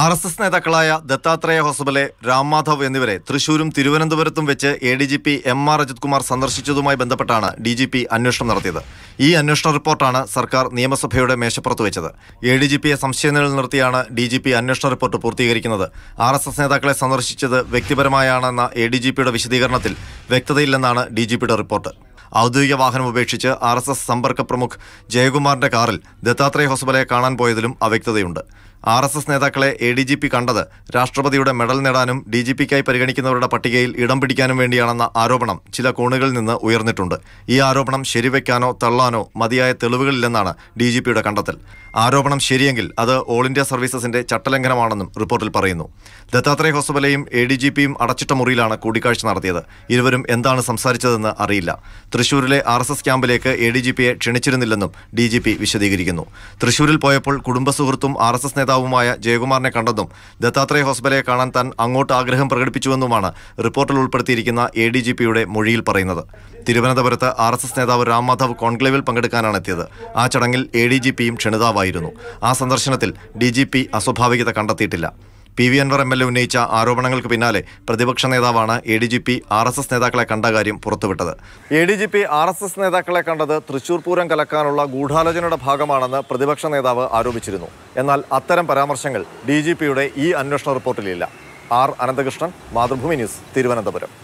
R S S നേതാക്കളായ ദത്താത്രേയ ഹൊസബലെ മാധവ് എന്നിവരെ തൃശൂരും തിരുവനന്തപുരത്തും വെച്ച് A D G P M R Ajith Kumar സന്ദർശിച്ചതുമായി ബന്ധപ്പെട്ടാണ് ഡി ജി പി അന്വേഷണം നടത്തിയത് ഈ അന്വേഷണ റിപ്പോർട്ടാണ് സർക്കാർ നിയമസഭയുടെ മേശപ്പുറത്ത് വെച്ചത് എ ഡി ജി പിയെ സംശയനിലയിൽ നിർത്തിയാണ് ഡി ജി പി അന്വേഷണ റിപ്പോർട്ട് പൂർത്തീകരിക്കുന്നത് ആർ എസ് എസ് നേതാക്കളെ സന്ദർശിച്ചത് വ്യക്തിപരമായാണെന്ന എ ഡി ജി പിയുടെ വിശദീകരണത്തിൽ വ്യക്തതയില്ലെന്നാണ് ഡി ജി പിയുടെ റിപ്പോർട്ട് ഔദ്യോഗിക വാഹനം ഉപേക്ഷിച്ച് ആർ എസ് എസ് സമ്പർക്ക പ്രമുഖ് ജയകുമാറിന്റെ കാറിൽ ദത്താത്രേയ ഹൊസബലയെ കാണാൻ പോയതിലും അവ്യക്തതയുണ്ട് ആർ എസ് എസ് നേതാക്കളെ എ ഡി ജി പി കണ്ടത് രാഷ്ട്രപതിയുടെ മെഡൽ നേടാനും ഡി ജി പിക്കായി പരിഗണിക്കുന്നവരുടെ പട്ടികയിൽ ഇടം പിടിക്കാനും വേണ്ടിയാണെന്ന ആരോപണം ചില കോണുകളിൽ നിന്ന് ഉയർന്നിട്ടുണ്ട് ഈ ആരോപണം ശരിവെക്കാനോ തള്ളാനോ മതിയായ തെളിവുകളില്ലെന്നാണ് ഡി ജി പിയുടെ കണ്ടെത്തൽ ആരോപണം ശരിയെങ്കിൽ അത് ഓൾ ഇന്ത്യ സർവീസസിന്റെ ചട്ടലംഘനമാണെന്നും റിപ്പോർട്ടിൽ പറയുന്നു ദത്താത്രേയ ഹോസബലയും എ ഡി ജി പിയും അടച്ചിട്ട മുറിയിലാണ് കൂടിക്കാഴ്ച നടത്തിയത് ഇരുവരും എന്താണ് സംസാരിച്ചതെന്ന് അറിയില്ല തൃശൂരിലെ ആർ എസ് എസ് ക്യാമ്പിലേക്ക് എ ഡി ജി പിയെ ക്ഷണിച്ചിരുന്നില്ലെന്നും ഡി ജി പി വിശദീകരിക്കുന്നു തൃശൂരിൽ പോയപ്പോൾ കുടുംബസുഹൃത്തും ആർ എസ് എസ് നേതാവ് നേതാവുമായ ജയകുമാറിനെ കണ്ടെന്നും ദത്താത്രേയ ഹോസ്ബലയെ കാണാൻ താൻ അങ്ങോട്ട് ആഗ്രഹം പ്രകടിപ്പിച്ചുവെന്നുമാണ് റിപ്പോർട്ടിൽ ഉൾപ്പെടുത്തിയിരിക്കുന്ന എ ഡി ജി പിയുടെ മൊഴിയിൽ പറയുന്നത് തിരുവനന്തപുരത്ത് ആർ എസ് എസ് നേതാവ് രാം മാധവ് കോൺക്ലേവിൽ പങ്കെടുക്കാനാണ് എത്തിയത് ആ ചടങ്ങിൽ എ ഡി ജി പിയും ക്ഷണിതാവായിരുന്നു ആ സന്ദർശനത്തിൽ ഡി ജി പി അസ്വാഭാവികത കണ്ടെത്തിയിട്ടില്ല P V Anwar M L A ഉന്നയിച്ച ആരോപണങ്ങൾക്ക് പിന്നാലെ പ്രതിപക്ഷ നേതാവാണ് A D G P R S S നേതാക്കളെ കണ്ട കാര്യം പുറത്തുവിട്ടത് A D G P R S S നേതാക്കളെ കണ്ടത് തൃശൂർ പൂരം കലക്കാനുള്ള ഗൂഢാലോചനയുടെ ഭാഗമാണെന്ന് പ്രതിപക്ഷ നേതാവ് ആരോപിച്ചിരുന്നു എന്നാൽ അത്തരം പരാമർശങ്ങൾ ഡി ജി പിയുടെ ഈ അന്വേഷണ റിപ്പോർട്ടിലില്ല ആർ അനന്തകൃഷ്ണൻ മാതൃഭൂമി ന്യൂസ് തിരുവനന്തപുരം